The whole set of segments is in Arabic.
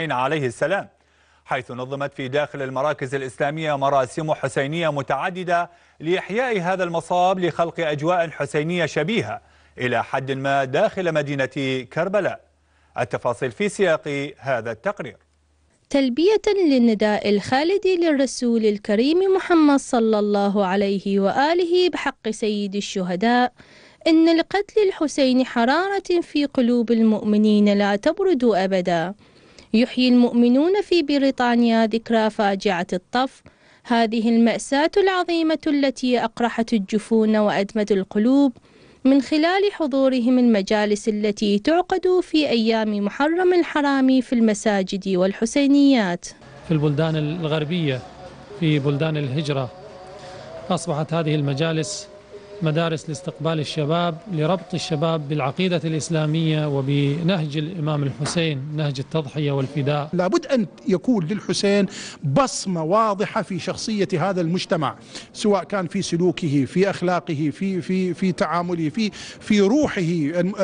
عليه السلام حيث نظمت في داخل المراكز الإسلامية مراسم حسينية متعددة لإحياء هذا المصاب لخلق أجواء حسينية شبيهة إلى حد ما داخل مدينة كربلاء التفاصيل في سياق هذا التقرير تلبية للنداء الخالدي للرسول الكريم محمد صلى الله عليه وآله بحق سيد الشهداء إن لقتل الحسين حرارة في قلوب المؤمنين لا تبرد أبداً يحيي المؤمنون في بريطانيا ذكرى فاجعة الطف هذه المأساة العظيمة التي أقرحت الجفون وأدمت القلوب من خلال حضورهم المجالس التي تعقد في أيام محرم الحرام في المساجد والحسينيات في البلدان الغربية في بلدان الهجرة أصبحت هذه المجالس مدارس لاستقبال الشباب لربط الشباب بالعقيدة الإسلامية وبنهج الإمام الحسين نهج التضحية والفداء لابد أن يكون للحسين بصمة واضحة في شخصية هذا المجتمع سواء كان في سلوكه في أخلاقه في في في تعامله في في روحه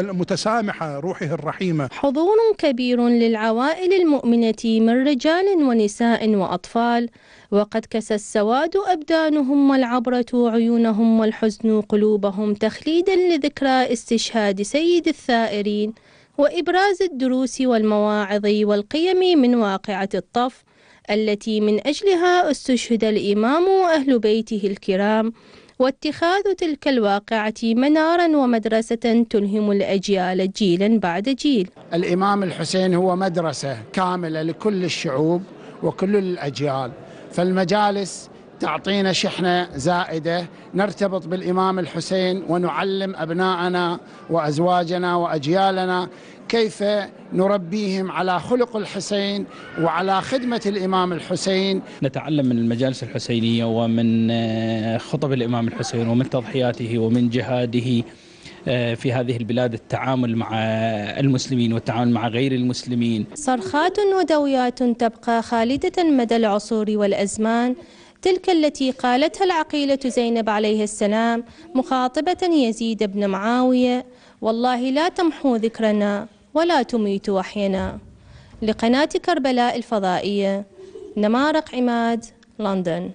المتسامحة روحه الرحيمة حضور كبير للعوائل المؤمنة من رجال ونساء وأطفال وقد كسى السواد أبدانهم والعبرة عيونهم والحزن قلوبهم تخليدا لذكرى استشهاد سيد الثائرين وإبراز الدروس والمواعظ والقيم من واقعة الطف التي من أجلها استشهد الإمام وأهل بيته الكرام واتخاذ تلك الواقعة منارا ومدرسة تلهم الأجيال جيلا بعد جيل الإمام الحسين هو مدرسة كاملة لكل الشعوب وكل الأجيال فالمجالس تعطينا شحنة زائدة نرتبط بالإمام الحسين ونعلم أبناءنا وأزواجنا وأجيالنا كيف نربيهم على خلق الحسين وعلى خدمة الإمام الحسين نتعلم من المجالس الحسينية ومن آه، خطب الإمام الحسين ومن تضحياته ومن جهاده آه، في هذه البلاد التعامل مع المسلمين والتعامل مع غير المسلمين صرخات ودويات تبقى خالدة مدى العصور والأزمان تلك التي قالتها العقيلة زينب عليه السلام مخاطبة يزيد بن معاوية والله لا تمحو ذكرنا ولا تميت وحينا لقناة كربلاء الفضائية نمارق عماد لندن